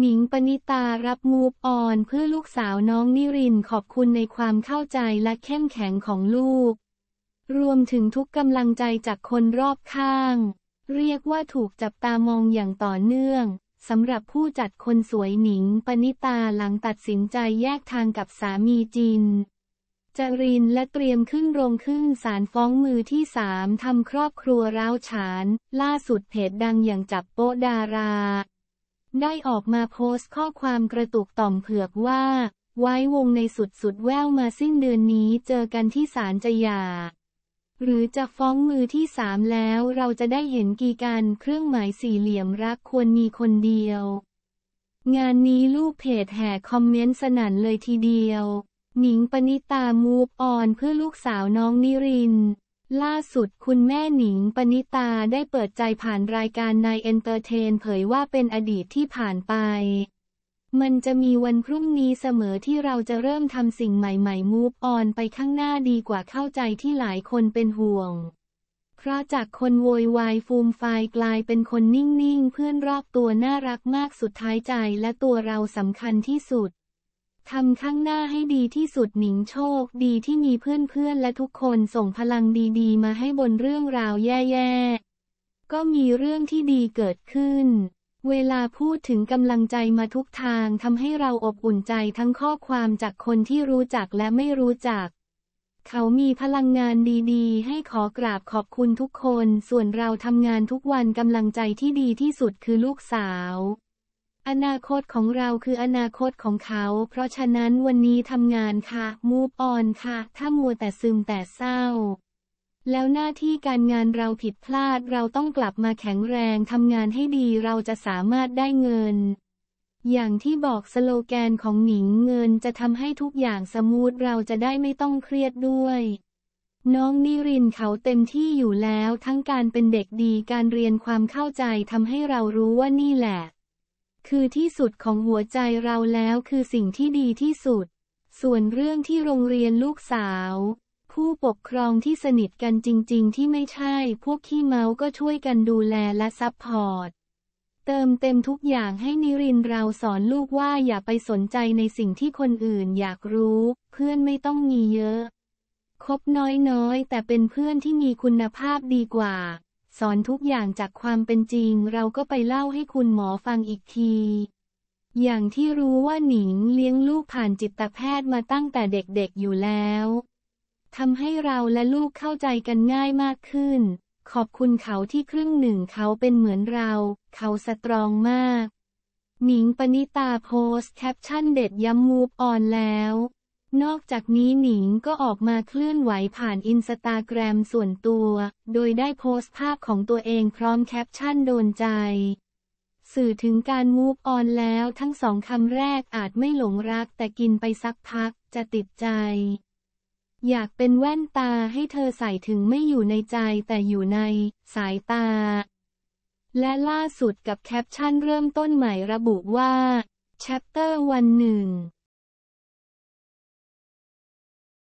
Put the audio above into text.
หนิงปณิตารับมูฟออนเพื่อลูกสาวน้องนิรินขอบคุณในความเข้าใจและเข้มแข็งของลูก รวมถึงทุกกำลังใจจากคนรอบข้าง เรียกว่าถูกจับตามองอย่างต่อเนื่องสำหรับผู้จัดคนสวยหนิงปณิตาหลังตัดสินใจแยกทางกับสามีจิน จรินและเตรียมขึ้นโรงขึ้นศาลฟ้องมือที่สามทำครอบครัวร้าวฉาน ล่าสุดเพจดังอย่างจับโปดาราได้ออกมาโพสต์ข้อความกระตุกต่อมเผือกว่า ไว้วงในสุดสุดแววมาสิ้นเดือนนี้เจอกันที่ศาลจะยา หรือจะฟ้องมือที่สามแล้วเราจะได้เห็นกีการเครื่องหมายสี่เหลี่ยมรักควรมีคนเดียว งานนี้ลูกเพจแห่คอมเมนต์สนั่นเลยทีเดียว หนิงปณิตามูฟออนเพื่อลูกสาวน้องนิรินล่าสุดคุณแม่หนิง ปณิตาได้เปิดใจผ่านรายการนายเอนเตอร์เทน เผยว่าเป็นอดีตที่ผ่านไป มันจะมีวันพรุ่งนี้เสมอที่เราจะเริ่มทำสิ่งใหม่ๆมูฟออนไปข้างหน้าดีกว่าเข้าใจที่หลายคนเป็นห่วง เพราะจากคนโวยวายฟูมไฟกลายเป็นคนนิ่งๆเพื่อนรอบตัวน่ารักมากสุดท้ายใจและตัวเราสำคัญที่สุดทำข้างหน้าให้ดีที่สุดหนิงโชคดีที่มีเพื่อน ๆ และทุกคนส่งพลังดี ๆ มาให้บนเรื่องราวแย่ ๆ ก็มีเรื่องที่ดีเกิดขึ้น เวลาพูดถึงกำลังใจมาทุกทางทำให้เราอบอุ่นใจทั้งข้อความจากคนที่รู้จักและไม่รู้จัก เขามีพลังงานดี ๆ ให้ขอกราบขอบคุณทุกคน ส่วนเราทำงานทุกวันกำลังใจที่ดีที่สุดคือลูกสาวอนาคตของเราคืออนาคตของเขา เพราะฉะนั้นวันนี้ทำงานค่ะ มูฟออนค่ะ ถ้ามัวแต่ซึมแต่เศร้า แล้วหน้าที่การงานเราผิดพลาด เราต้องกลับมาแข็งแรงทำงานให้ดี เราจะสามารถได้เงิน อย่างที่บอกสโลแกนของหนิงเงินจะทำให้ทุกอย่างสมูท เราจะได้ไม่ต้องเครียดด้วย น้องนิรินเขาเต็มที่อยู่แล้ว ทั้งการเป็นเด็กดี การเรียนความเข้าใจทำให้เรารู้ว่านี่แหละคือที่สุดของหัวใจเราแล้วคือสิ่งที่ดีที่สุด ส่วนเรื่องที่โรงเรียนลูกสาวผู้ปกครองที่สนิทกันจริงๆ ที่ไม่ใช่พวกขี้เมาก็ช่วยกันดูแลและซัพพอร์ตเติมเต็มทุกอย่างให้นิรินเราสอนลูกว่าอย่าไปสนใจในสิ่งที่คนอื่นอยากรู้เพื่อนไม่ต้องมีเยอะคบน้อยๆแต่เป็นเพื่อนที่มีคุณภาพดีกว่าสอนทุกอย่างจากความเป็นจริงเราก็ไปเล่าให้คุณหมอฟังอีกที อย่างที่รู้ว่าหนิงเลี้ยงลูกผ่านจิตแพทย์มาตั้งแต่เด็ก ๆ อยู่แล้ว ทำให้เราและลูกเข้าใจกันง่ายมากขึ้น ขอบคุณเขาที่ครึ่งหนึ่งเขาเป็นเหมือนเรา เขาสตรองมาก หนิงปณิตาโพสแคปชั่นเด็ดย้ำมูฟออนแล้วนอกจากนี้หนิงก็ออกมาเคลื่อนไหวผ่านอินสตาแกรมส่วนตัว โดยได้โพสต์ภาพของตัวเองพร้อมแคปชั่นโดนใจ สื่อถึงการมูฟออนแล้วทั้งสองคำแรกอาจไม่หลงรักแต่กินไปสักพักจะติดใจ อยากเป็นแว่นตาให้เธอใส่ถึงไม่อยู่ในใจแต่อยู่ในสายตา และล่าสุดกับแคปชั่นเริ่มต้นใหม่ระบุว่า chapter วันหนึ่ง